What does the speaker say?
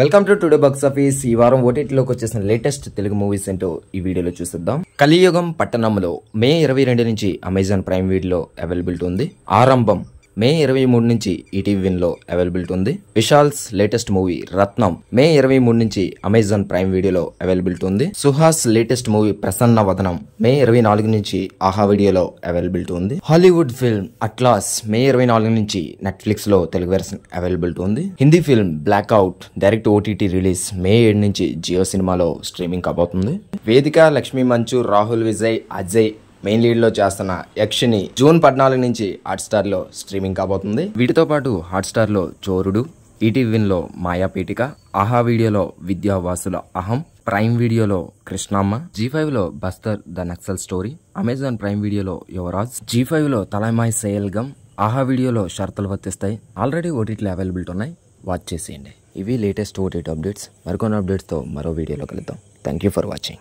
welcome to today box office ఈ వారం ఓటీటీలోకి వచ్చేసిన లేటెస్ట్ తెలుగు మూవీస్ ఏంటో ఈ వీడియోలో చూసిద్దాం కలియుగం పట్టణంలో మే ఇరవై రెండు నుంచి అమెజాన్ ప్రైమ్ వీడియోలో అవైలబిలిటీ ఉంది ఆరంభం మే ఇరవై మూడు నుంచి ఈటీవీ విన్లో అవైలబిలిటీ ఉంది Vishal's latest movie Rathnam May ఇరవై మూడు నుంచి అమెజాన్ ప్రైమ్ వీడియోలో అవైలబిలిటీ ఉంది సుహాస్ లేటెస్ట్ మూవీ ప్రసన్న వదనం మే ఇరవై నాలుగు నుంచి ఆహా వీడియోలో అవైలబిలిటీ ఉంది హాలీవుడ్ ఫిల్మ్ అట్లాస్ మే ఇరవై నాలుగు నుంచి నెట్ఫ్లిక్స్ లో తెలుగు వెర్షన్ అవైలబిలిటీ ఉంది Hindi film Blackout direct OTT release May ఏడు నుంచి జియో సినిమాలో స్ట్రీమింగ్ కాబోతుంది వేదిక లక్ష్మీ మంచు రాహుల్ విజయ్ అజయ్ మెయిన్ లీడ్లో చేస్తున్న యక్షిని జూన్ పద్నాలుగు నుంచి హాట్స్టార్లో స్ట్రీమింగ్ కాబోతుంది వీటితో పాటు హాట్స్టార్లో చోరుడు ఈటీవీన్లో పీఠిక ఆహా వీడియోలో విద్యావాసుల అహం ప్రైమ్ వీడియోలో కృష్ణమ్మ జీ ఫైవ్లో Bastar the Naxal story Amazon Prime వీడియోలో యువరాజ్ జీ ఫైవ్లో తలమాయ్ సేయల్గమ్ ఆహా వీడియోలో షరతులు వర్తిస్తాయి ఆల్రెడీ ఓటీటీలో అవైలబిలిటీ ఉన్నాయి వాచ్ చేసేయండి ఇవి లేటెస్ట్ ఓటీటీ అప్డేట్స్ మరికొన్ని అప్డేట్స్తో మరో వీడియోలో కలుద్దాం థ్యాంక్ యూ ఫర్ వాచింగ్